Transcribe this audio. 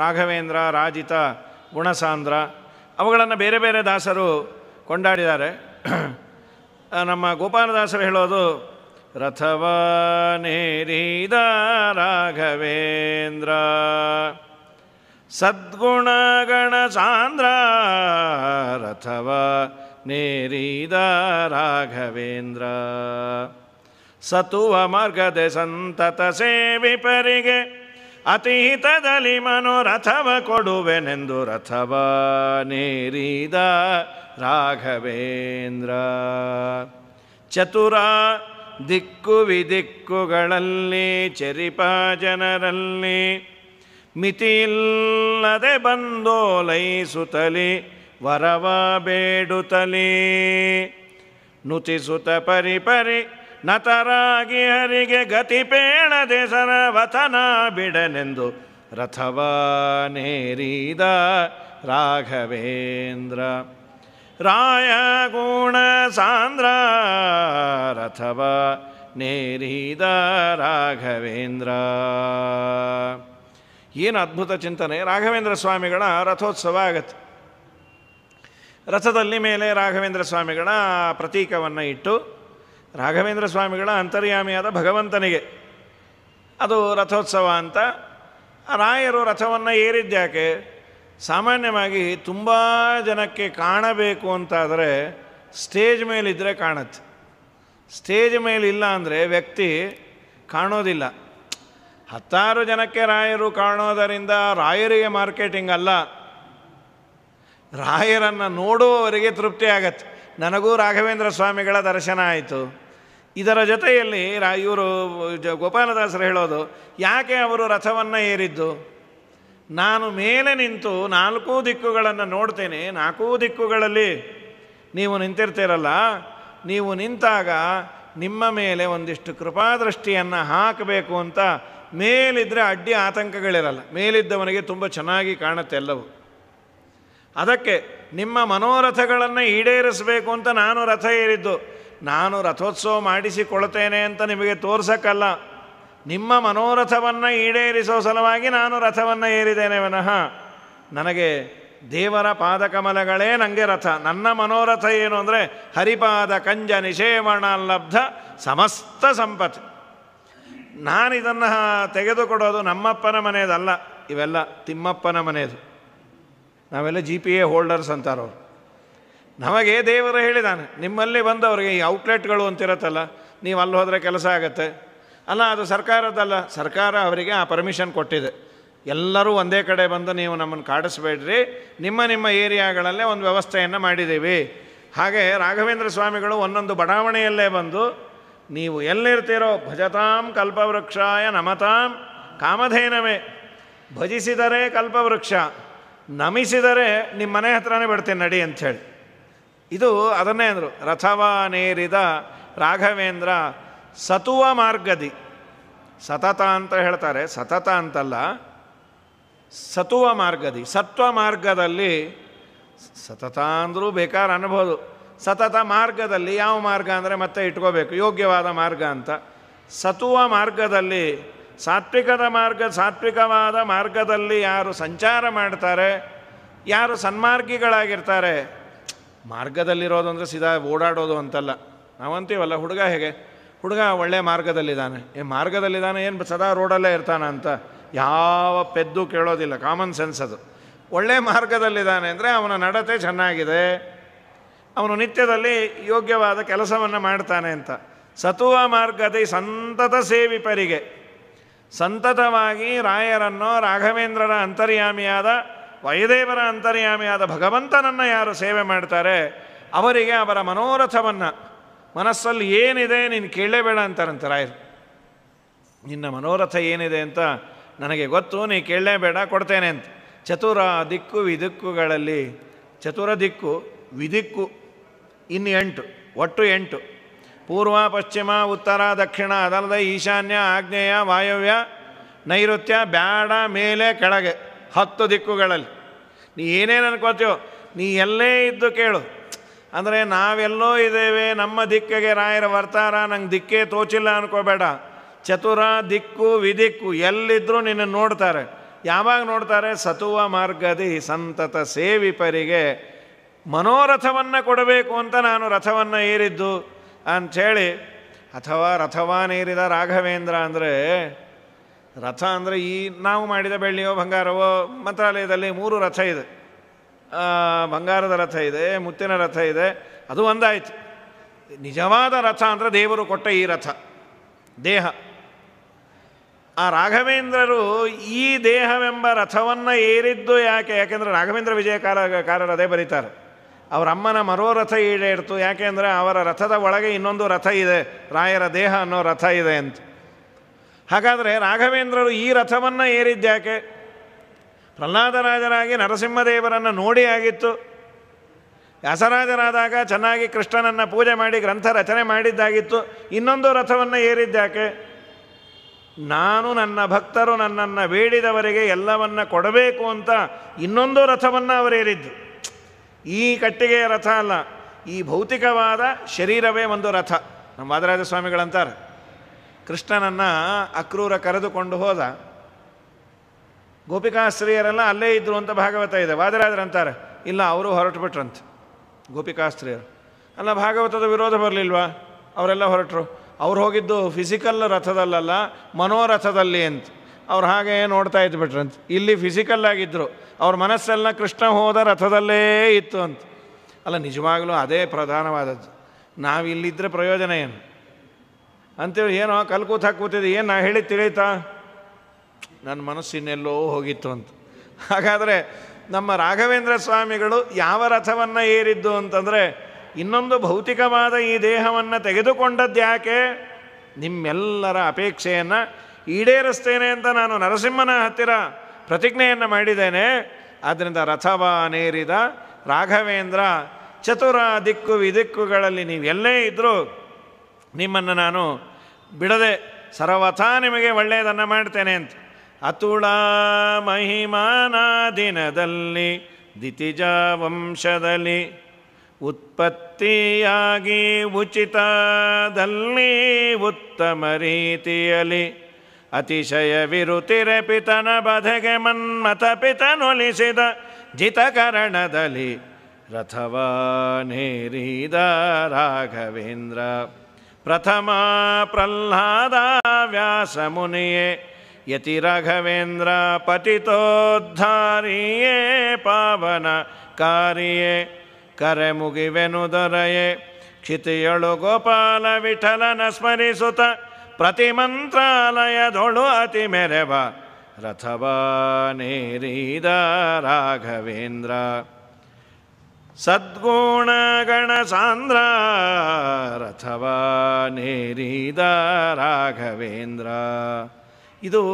ರಾಘವೇಂದ್ರ ರಾಜಿತ ಗುಣಸಾಂದ್ರ ಅವುಗಳನ್ನು ಬೇರೆ ಬೇರೆ ದಾಸರು ಕೊಂಡಾಡಿದ್ದಾರೆ ನಮ್ಮ ಗೋಪಾಲದಾಸರು ಹೇಳೋದು ರಥವ ನೇರಿದ ರಾಘವೇಂದ್ರ ಸದ್ಗುಣ ಸಾಂದ್ರ ರಥವ ನೇರಿದ ರಾಘವೇಂದ್ರ ಸತುವ ಮಾರ್ಗದೆ ಸಂತತ ಸೇವಿ ಪರಿಗೆ ಹಿತದಲ್ಲಿ ಮನೋರಥವ ಕೊಡುವೆನೆಂದು ರಥವ ನೇರಿದ ರಾಘವೇಂದ್ರ ಚತುರ ದಿಕ್ಕು ವಿದಿಕ್ಕುಗಳಲ್ಲಿ ಚರಿಪ ಜನರಲ್ಲಿ ಮಿತಿಯಿಲ್ಲದೆ ಬಂದೋಲೈಸುತ್ತಲಿ ವರವ ಬೇಡುತ್ತಲೀ ನುತಿಸುತ ಪರಿ ನತರಾಗಿ ಹರಿಗೆ ಪೇಣದೆ ಸರವತನ ಬಿಡನೆಂದು ರಥವಾನೇರಿದ ರಾಘವೇಂದ್ರ ರಾಯ ಗುಣ ಸಾಂದ್ರ ರಥವ ನೇರಿದ ರಾಘವೇಂದ್ರ ಏನು ಅದ್ಭುತ ಚಿಂತನೆ ರಾಘವೇಂದ್ರ ಸ್ವಾಮಿಗಳ ರಥೋತ್ಸವ ಆಗತ್ತೆ ರಥದಲ್ಲಿ ಮೇಲೆ ರಾಘವೇಂದ್ರ ಸ್ವಾಮಿಗಳ ಪ್ರತೀಕವನ್ನು ಇಟ್ಟು ರಾಘವೇಂದ್ರ ಸ್ವಾಮಿಗಳ ಅಂತರ್ಯಾಮಿಯಾದ ಭಗವಂತನಿಗೆ ಅದು ರಥೋತ್ಸವ ಅಂತ ರಾಯರು ರಥವನ್ನು ಏರಿದ್ಯಾಕೆ ಸಾಮಾನ್ಯವಾಗಿ ತುಂಬ ಜನಕ್ಕೆ ಕಾಣಬೇಕು ಅಂತಾದರೆ ಸ್ಟೇಜ್ ಮೇಲಿದ್ದರೆ ಕಾಣತ್ತೆ ಸ್ಟೇಜ್ ಮೇಲಿಲ್ಲ ಅಂದರೆ ವ್ಯಕ್ತಿ ಕಾಣೋದಿಲ್ಲ ಹತ್ತಾರು ಜನಕ್ಕೆ ರಾಯರು ಕಾಣೋದರಿಂದ ರಾಯರಿಗೆ ಮಾರ್ಕೆಟಿಂಗ್ ಅಲ್ಲ ರಾಯರನ್ನು ನೋಡುವವರಿಗೆ ತೃಪ್ತಿ ಆಗತ್ತೆ ನನಗೂ ರಾಘವೇಂದ್ರ ಸ್ವಾಮಿಗಳ ದರ್ಶನ ಆಯಿತು ಇದರ ಜೊತೆಯಲ್ಲಿ ರಾ ಇವರು ಜ ಗೋಪಾಲದಾಸರು ಹೇಳೋದು ಯಾಕೆ ಅವರು ರಥವನ್ನು ಏರಿದ್ದು ನಾನು ಮೇಲೆ ನಿಂತು ನಾಲ್ಕೂ ದಿಕ್ಕುಗಳನ್ನು ನೋಡ್ತೇನೆ ನಾಲ್ಕೂ ದಿಕ್ಕುಗಳಲ್ಲಿ ನೀವು ನಿಂತಿರ್ತೀರಲ್ಲ ನೀವು ನಿಂತಾಗ ನಿಮ್ಮ ಮೇಲೆ ಒಂದಿಷ್ಟು ಕೃಪಾದೃಷ್ಟಿಯನ್ನು ಹಾಕಬೇಕು ಅಂತ ಮೇಲಿದ್ದರೆ ಅಡ್ಡಿ ಆತಂಕಗಳಿರಲ್ಲ ಮೇಲಿದ್ದವನಿಗೆ ತುಂಬ ಚೆನ್ನಾಗಿ ಕಾಣುತ್ತೆ ಎಲ್ಲವೂ ಅದಕ್ಕೆ ನಿಮ್ಮ ಮನೋರಥಗಳನ್ನು ಈಡೇರಿಸಬೇಕು ಅಂತ ನಾನು ರಥ ಏರಿದ್ದು ನಾನು ರಥೋತ್ಸವ ಮಾಡಿಸಿಕೊಳ್ತೇನೆ ಅಂತ ನಿಮಗೆ ತೋರ್ಸಕ್ಕಲ್ಲ ನಿಮ್ಮ ಮನೋರಥವನ್ನು ಈಡೇರಿಸೋ ಸಲುವಾಗಿ ನಾನು ರಥವನ್ನು ಏರಿದ್ದೇನೆ ವನಃ ನನಗೆ ದೇವರ ಪಾದಕಮಲಗಳೇ ನನಗೆ ರಥ ನನ್ನ ಮನೋರಥ ಏನು ಅಂದರೆ ಹರಿಪಾದ ಕಂಜ ನಿಷೇವಣ ಲಬ್ಧ ಸಮಸ್ತ ಸಂಪತ್ತು ನಾನು ಇದನ್ನು ತೆಗೆದುಕೊಡೋದು ನಮ್ಮಪ್ಪನ ಮನೆಯದಲ್ಲ ಇವೆಲ್ಲ ತಿಮ್ಮಪ್ಪನ ಮನೆಯದು ನಾವೆಲ್ಲ ಜಿ ಪಿ ಎ ಹೋಲ್ಡರ್ಸ್ ಅಂತಾರವ್ರು ನಮಗೆ ದೇವರು ಹೇಳಿದಾನೆ ನಿಮ್ಮಲ್ಲಿ ಬಂದವರಿಗೆ ಈ ಔಟ್ಲೆಟ್ಗಳು ಅಂತಿರತ್ತಲ್ಲ ನೀವು ಅಲ್ಲಿ ಹೋದರೆ ಕೆಲಸ ಆಗುತ್ತೆ ಅಲ್ಲ ಅದು ಸರ್ಕಾರದಲ್ಲ ಸರ್ಕಾರ ಅವರಿಗೆ ಆ ಪರ್ಮಿಷನ್ ಕೊಟ್ಟಿದೆ ಎಲ್ಲರೂ ಒಂದೇ ಕಡೆ ಬಂದು ನೀವು ನಮ್ಮನ್ನು ಕಾಡಿಸ್ಬೇಡ್ರಿ ನಿಮ್ಮ ನಿಮ್ಮ ಏರಿಯಾಗಳಲ್ಲೇ ಒಂದು ವ್ಯವಸ್ಥೆಯನ್ನು ಮಾಡಿದ್ದೀವಿ ಹಾಗೆ ರಾಘವೇಂದ್ರ ಸ್ವಾಮಿಗಳು ಒಂದೊಂದು ಬಡಾವಣೆಯಲ್ಲೇ ಬಂದು ನೀವು ಎಲ್ಲಿರ್ತೀರೋ ಭಜತಾಂ ಕಲ್ಪವೃಕ್ಷಾಯ ನಮತಾಂ ಕಾಮಧೇನವೇ ಭಜಿಸಿದರೆ ಕಲ್ಪವೃಕ್ಷ ನಮಿಸಿದರೆ ನಿಮ್ಮ ಮನೆ ಹತ್ರನೇ ಬಿಡ್ತೀನಿ ನಡಿ ಅಂಥೇಳಿ ಇದು ಅದನ್ನೇ ಅಂದರು ರಥವಾನೇರಿದ ರಾಘವೇಂದ್ರ ಸತುವ ಮಾರ್ಗದಿ ಸತತ ಅಂತ ಹೇಳ್ತಾರೆ ಸತತ ಅಂತಲ್ಲ ಸತುವ ಮಾರ್ಗದಿ ಸತ್ವ ಮಾರ್ಗದಲ್ಲಿ ಸತತ ಅಂದರೂ ಬೇಕಾದ್ರೆ ಅನ್ಬೋದು ಸತತ ಮಾರ್ಗದಲ್ಲಿ ಯಾವ ಮಾರ್ಗ ಅಂದರೆ ಮತ್ತೆ ಇಟ್ಕೋಬೇಕು ಯೋಗ್ಯವಾದ ಮಾರ್ಗ ಅಂತ ಸತುವ ಮಾರ್ಗದಲ್ಲಿ ಸಾತ್ವಿಕದ ಮಾರ್ಗ ಸಾತ್ವಿಕವಾದ ಮಾರ್ಗದಲ್ಲಿ ಯಾರು ಸಂಚಾರ ಮಾಡ್ತಾರೆ ಯಾರು ಸನ್ಮಾರ್ಗಿಗಳಾಗಿರ್ತಾರೆ ಮಾರ್ಗದಲ್ಲಿರೋದು ಅಂದರೆ ಸೀದಾ ಓಡಾಡೋದು ಅಂತಲ್ಲ ನಾವಂತೀವಲ್ಲ ಹುಡುಗ ಹೇಗೆ ಹುಡುಗ ಒಳ್ಳೆಯ ಮಾರ್ಗದಲ್ಲಿದ್ದಾನೆ ಈ ಮಾರ್ಗದಲ್ಲಿದ್ದಾನೆ ಏನು ಸದಾ ರೋಡಲ್ಲೇ ಇರ್ತಾನೆ ಅಂತ ಯಾವ ಪೆದ್ದು ಕೇಳೋದಿಲ್ಲ ಕಾಮನ್ ಸೆನ್ಸ್ ಅದು ಒಳ್ಳೆಯ ಮಾರ್ಗದಲ್ಲಿದ್ದಾನೆ ಅಂದರೆ ಅವನ ನಡತೆ ಚೆನ್ನಾಗಿದೆ ಅವನು ನಿತ್ಯದಲ್ಲಿ ಯೋಗ್ಯವಾದ ಕೆಲಸವನ್ನು ಮಾಡ್ತಾನೆ ಅಂತ ಸತುವ ಮಾರ್ಗದ ಸಂತತ ಸೇವಿಪರಿಗೆ ಸಂತತವಾಗಿ ರಾಯರನ್ನು ರಾಘವೇಂದ್ರರ ಅಂತರ್ಯಾಮಿಯಾದ ವಯದೇವರ ಅಂತರ್ಯಾಮಿಯಾದ ಭಗವಂತನನ್ನು ಯಾರು ಸೇವೆ ಮಾಡ್ತಾರೆ ಅವರಿಗೆ ಅವರ ಮನೋರಥವನ್ನು ಮನಸ್ಸಲ್ಲಿ ಏನಿದೆ ನೀನು ಕೇಳಲೇಬೇಡ ಅಂತಾರಂತೆ ರಾಯರು ನಿನ್ನ ಮನೋರಥ ಏನಿದೆ ಅಂತ ನನಗೆ ಗೊತ್ತು ನೀ ಕೇಳಲೇಬೇಡ ಕೊಡ್ತೇನೆ ಅಂತ ಚತುರ ದಿಕ್ಕು ವಿದಿಕ್ಕುಗಳಲ್ಲಿ ಚತುರ ದಿಕ್ಕು ವಿದಿಕ್ಕು ಇನ್ನು ಎಂಟು ಒಟ್ಟು ಎಂಟು ಪೂರ್ವ ಪಶ್ಚಿಮ ಉತ್ತರ ದಕ್ಷಿಣ ಅದಲ್ಲದೆ ಈಶಾನ್ಯ ಆಗ್ನೇಯ ವಾಯವ್ಯ ನೈಋತ್ಯ ಬ್ಯಾಡ ಮೇಲೆ ಕೆಳಗೆ ಹತ್ತು ದಿಕ್ಕುಗಳಲ್ಲಿ ನೀ ಏನೇನು ಅನ್ಕೋತೀಯೋ ನೀ ಎಲ್ಲೇ ಇದ್ದು ಕೇಳು ಅಂದರೆ ನಾವೆಲ್ಲೋ ಇದ್ದೇವೆ ನಮ್ಮ ದಿಕ್ಕಿಗೆ ರಾಯರ ವರ್ತಾರ ನಂಗೆ ದಿಕ್ಕೇ ತೋಚಿಲ್ಲ ಅನ್ಕೋಬೇಡ ಚತುರ ದಿಕ್ಕು ವಿದಿಕ್ಕು ಎಲ್ಲಿದ್ದರೂ ನಿನ್ನ ನೋಡ್ತಾರೆ ಯಾವಾಗ ನೋಡ್ತಾರೆ ಸತುವ ಮಾರ್ಗದಿ ಸಂತತ ಸೇವಿಪರಿಗೆ ಮನೋರಥವನ್ನು ಕೊಡಬೇಕು ಅಂತ ನಾನು ರಥವನ್ನು ಏರಿದ್ದು ಅಂಥೇಳಿ ಅಥವಾ ರಥವಾನೇರಿದ ರಾಘವೇಂದ್ರ ಅಂದರೆ ರಥ ಅಂದರೆ ಈ ನಾವು ಮಾಡಿದ ಬೆಳ್ಳಿಯೋ ಬಂಗಾರವೋ ಮಂತ್ರಾಲಯದಲ್ಲಿ ಮೂರು ರಥ ಇದೆ ಬಂಗಾರದ ರಥ ಇದೆ ಮುತ್ತಿನ ರಥ ಇದೆ ಅದು ಒಂದಾಯಿತು ನಿಜವಾದ ರಥ ಅಂದರೆ ದೇವರು ಕೊಟ್ಟ ಈ ರಥ ದೇಹ ಆ ರಾಘವೇಂದ್ರರು ಈ ದೇಹವೆಂಬ ರಥವನ್ನು ಏರಿದ್ದು ಯಾಕೆ ಯಾಕೆಂದರೆ ರಾಘವೇಂದ್ರ ವಿಜಯಕಾರ ರಥೆ ಬರೀತಾರೆ ಅವರ ಅಮ್ಮನ ಮರೋ ರಥ ಈಡೇರ್ತು ಅಂದರೆ ಅವರ ರಥದ ಒಳಗೆ ಇನ್ನೊಂದು ರಥ ಇದೆ ರಾಯರ ದೇಹ ಅನ್ನೋ ರಥ ಇದೆ ಅಂತ ಹಾಗಾದರೆ ರಾಘವೇಂದ್ರರು ಈ ರಥವನ್ನು ಏರಿದ್ದ್ಯಾಕೆ ಪ್ರಹ್ಲಾದರಾಜರಾಗಿ ನರಸಿಂಹದೇವರನ್ನು ನೋಡಿ ಆಗಿತ್ತು ವ್ಯಾಸರಾಜರಾದಾಗ ಚೆನ್ನಾಗಿ ಕೃಷ್ಣನನ್ನು ಪೂಜೆ ಮಾಡಿ ಗ್ರಂಥ ರಚನೆ ಮಾಡಿದ್ದಾಗಿತ್ತು ಇನ್ನೊಂದು ರಥವನ್ನು ಏರಿದ್ದ್ಯಾಕೆ ನಾನು ನನ್ನ ಭಕ್ತರು ನನ್ನನ್ನು ಬೇಡಿದವರಿಗೆ ಎಲ್ಲವನ್ನ ಕೊಡಬೇಕು ಅಂತ ಇನ್ನೊಂದು ರಥವನ್ನು ಅವರೇರಿದ್ದು ಈ ಕಟ್ಟಿಗೆಯ ರಥ ಅಲ್ಲ ಈ ಭೌತಿಕವಾದ ಶರೀರವೇ ಒಂದು ರಥ ನಮ್ಮ ವಾದರಾಜ ಸ್ವಾಮಿಗಳಂತಾರೆ ಕೃಷ್ಣನನ್ನು ಅಕ್ರೂರ ಕರೆದುಕೊಂಡು ಹೋದ ಗೋಪಿಕಾಸ್ತ್ರೀಯರೆಲ್ಲ ಅಲ್ಲೇ ಇದ್ದರು ಅಂತ ಭಾಗವತ ಇದೆ ಅಂತಾರೆ ಇಲ್ಲ ಅವರು ಹೊರಟು ಬಿಟ್ರಂತೆ ಗೋಪಿಕಾಸ್ತ್ರೀಯರು ಅಲ್ಲ ಭಾಗವತದ ವಿರೋಧ ಬರಲಿಲ್ವಾ ಅವರೆಲ್ಲ ಹೊರಟರು ಅವ್ರು ಹೋಗಿದ್ದು ಫಿಸಿಕಲ್ ರಥದಲ್ಲಲ್ಲ ಮನೋರಥದಲ್ಲಿ ಅಂತ ಅವ್ರು ಹಾಗೆ ನೋಡ್ತಾ ಇದ್ದು ಬಿಟ್ರಂತೆ ಇಲ್ಲಿ ಫಿಸಿಕಲ್ ಆಗಿದ್ದರು ಅವ್ರ ಮನಸ್ಸೆಲ್ಲ ಕೃಷ್ಣ ಹೋದ ರಥದಲ್ಲೇ ಇತ್ತು ಅಂತ ಅಲ್ಲ ನಿಜವಾಗಲೂ ಅದೇ ಪ್ರಧಾನವಾದದ್ದು ನಾವಿಲ್ಲಿದ್ದರೆ ಪ್ರಯೋಜನ ಏನು ಅಂತೇಳಿ ಏನೋ ಕಲ್ ಕೂತು ಕೂತಿದ್ದೆ ಏನು ನಾ ಹೇಳಿ ತಿಳಿತಾ ನನ್ನ ಮನಸ್ಸಿನೆಲ್ಲೋ ಹೋಗಿತ್ತು ಅಂತ ಹಾಗಾದರೆ ನಮ್ಮ ರಾಘವೇಂದ್ರ ಸ್ವಾಮಿಗಳು ಯಾವ ರಥವನ್ನು ಏರಿದ್ದು ಅಂತಂದರೆ ಇನ್ನೊಂದು ಭೌತಿಕವಾದ ಈ ದೇಹವನ್ನು ತೆಗೆದುಕೊಂಡದ್ದು ಯಾಕೆ ನಿಮ್ಮೆಲ್ಲರ ಅಪೇಕ್ಷೆಯನ್ನು ಈಡೇರಿಸ್ತೇನೆ ಅಂತ ನಾನು ನರಸಿಂಹನ ಹತ್ತಿರ ಪ್ರತಿಜ್ಞೆಯನ್ನು ಮಾಡಿದ್ದೇನೆ ಆದ್ದರಿಂದ ರಥವಾನೇರಿದ ರಾಘವೇಂದ್ರ ಚತುರ ದಿಕ್ಕು ವಿದಿಕ್ಕುಗಳಲ್ಲಿ ನೀವೆಲ್ಲೇ ಇದ್ದರೂ ನಿಮ್ಮನ್ನು ನಾನು ಬಿಡದೆ ಸರ್ವಥ ನಿಮಗೆ ಒಳ್ಳೆಯದನ್ನು ಮಾಡ್ತೇನೆ ಅಂತ ಅತುಳ ಮಹಿಮಾನ ದಿನದಲ್ಲಿ ದಿತಿಜ ವಂಶದಲ್ಲಿ ಉತ್ಪತ್ತಿಯಾಗಿ ಉಚಿತದಲ್ಲಿ ಉತ್ತಮ ರೀತಿಯಲ್ಲಿ ಅತಿಶಯ ಪಿತನ ಬಧೆಗೆ ಮನ್ಮತ ಪಿತನೊಲಿಸಿದ ಜಿತಕರಣದಲ್ಲಿ ರಥವಾನೇರಿದ ರಾಘವೇಂದ್ರ ಪ್ರಥಮ ಪ್ರಹ್ಲಾದ ಯತಿ ರಾಘವೇಂದ್ರ ಪತಿತೋದ್ಧಾರಿಯೇ ಪಾವನ ಕಾರಿಯೇ ಕರೆ ಮುಗಿವೆನು ದೊರೆಯೇ ಕ್ಷಿತಿಯೊಳು ಗೋಪಾಲ ವಿಠಲನ ಸ್ಮರಿಸುತ್ತ ಪ್ರತಿ ಮಂತ್ರಾಲಯದೊಳು ಅತಿ ಮೆರೆವ ರಥವಾ ನೀರಿದ ರಾಘವೇಂದ್ರ ಸದ್ಗುಣಗಣಸಾಂದ್ರ ರಥವಾ ನೇರಿದ ರಾಘವೇಂದ್ರ ಇದು